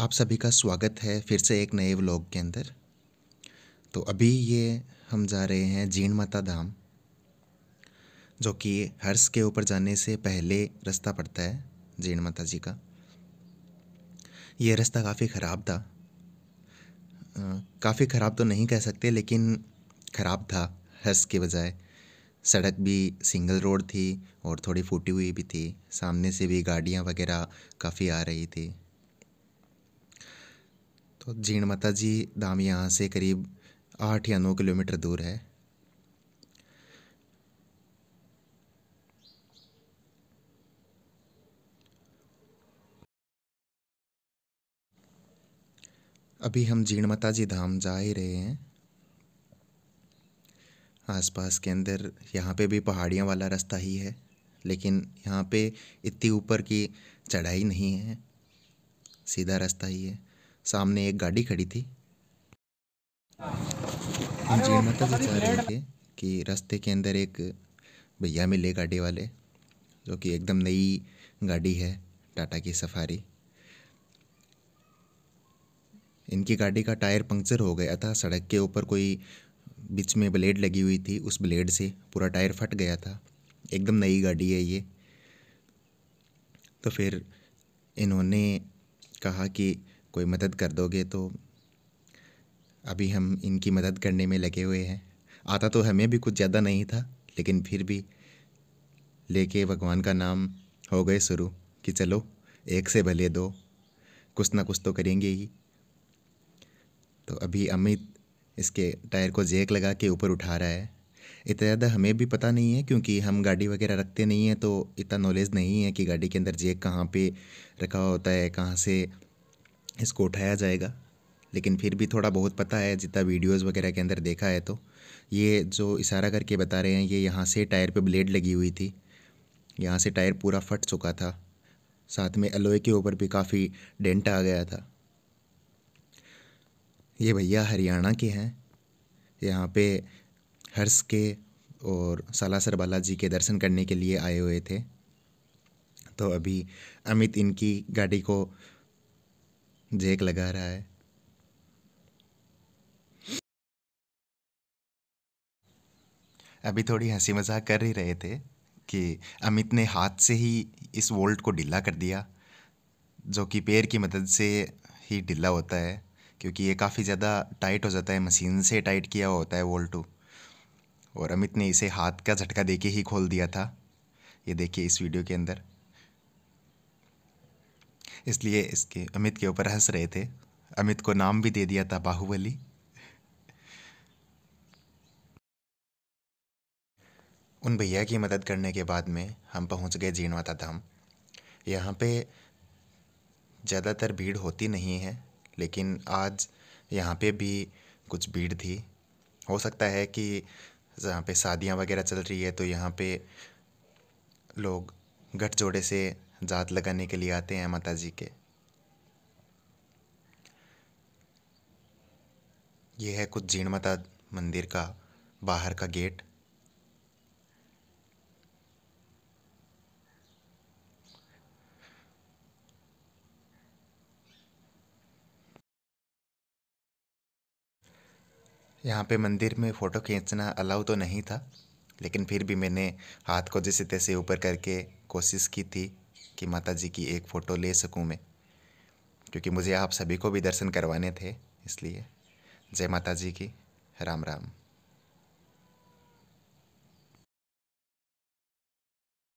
आप सभी का स्वागत है फिर से एक नए व्लॉग के अंदर तो अभी ये हम जा रहे हैं जीण माता धाम जो कि हर्ष के ऊपर जाने से पहले रास्ता पड़ता है जीण माता जी का ये रास्ता काफ़ी ख़राब था काफ़ी ख़राब तो नहीं कह सकते लेकिन ख़राब था हर्ष के बजाय सड़क भी सिंगल रोड थी और थोड़ी फूटी हुई भी थी सामने से भी गाड़ियाँ वगैरह काफ़ी आ रही थी तो जीण माता जी धाम यहाँ से करीब आठ या नौ किलोमीटर दूर है अभी हम जीण माता जी धाम जा ही रहे हैं आसपास के अंदर यहाँ पे भी पहाड़ियों वाला रास्ता ही है लेकिन यहाँ पे इतनी ऊपर की चढ़ाई नहीं है सीधा रास्ता ही है सामने एक गाड़ी खड़ी थी जी माता जी चाह रहे थे कि रास्ते के अंदर एक भैया मिले गाड़ी वाले जो कि एकदम नई गाड़ी है टाटा की सफारी इनकी गाड़ी का टायर पंक्चर हो गया था सड़क के ऊपर कोई बीच में ब्लेड लगी हुई थी उस ब्लेड से पूरा टायर फट गया था एकदम नई गाड़ी है ये तो फिर इन्होंने कहा कि कोई मदद कर दोगे तो अभी हम इनकी मदद करने में लगे हुए हैं आता तो हमें भी कुछ ज़्यादा नहीं था लेकिन फिर भी लेके भगवान का नाम हो गए शुरू कि चलो एक से भले दो कुछ ना कुछ तो करेंगे ही तो अभी अमित इसके टायर को जेक लगा के ऊपर उठा रहा है इतना ज़्यादा हमें भी पता नहीं है क्योंकि हम गाड़ी वगैरह रखते नहीं हैं तो इतना नॉलेज नहीं है कि गाड़ी के अंदर जेक कहाँ पे रखा होता है कहाँ से इसको उठाया जाएगा लेकिन फिर भी थोड़ा बहुत पता है जितना वीडियोस वगैरह के अंदर देखा है तो ये जो इशारा करके बता रहे हैं ये यहाँ से टायर पे ब्लेड लगी हुई थी यहाँ से टायर पूरा फट चुका था साथ में एलोए के ऊपर भी काफ़ी डेंट आ गया था ये भैया हरियाणा के हैं यहाँ पे हर्ष के और सालासर बालाजी के दर्शन करने के लिए आए हुए थे तो अभी अमित इनकी गाड़ी को जेक लगा रहा है अभी थोड़ी हंसी मजाक कर ही रहे थे कि अमित ने हाथ से ही इस वोल्ट को ढीला कर दिया जो कि पैर की मदद से ही ढीला होता है क्योंकि ये काफ़ी ज़्यादा टाइट हो जाता है मशीन से टाइट किया हुआ होता है वोल्ट और अमित ने इसे हाथ का झटका देके ही खोल दिया था ये देखिए इस वीडियो के अंदर इसलिए इसके अमित के ऊपर हंस रहे थे अमित को नाम भी दे दिया था बाहुबली उन भैया की मदद करने के बाद में हम पहुंच गए जीणवाता धाम यहाँ पे ज़्यादातर भीड़ होती नहीं है लेकिन आज यहाँ पे भी कुछ भीड़ थी हो सकता है कि जहाँ पे शादियाँ वगैरह चल रही है तो यहाँ पे लोग गठजोड़े से जात लगाने के लिए आते हैं माता जी के ये है कुछ जीर्ण माता मंदिर का बाहर का गेट यहाँ पे मंदिर में फ़ोटो खींचना अलाउ तो नहीं था लेकिन फिर भी मैंने हाथ को जिस तैसे ऊपर करके कोशिश की थी कि माता जी की एक फ़ोटो ले सकूं मैं क्योंकि मुझे आप सभी को भी दर्शन करवाने थे इसलिए जय माता जी की राम राम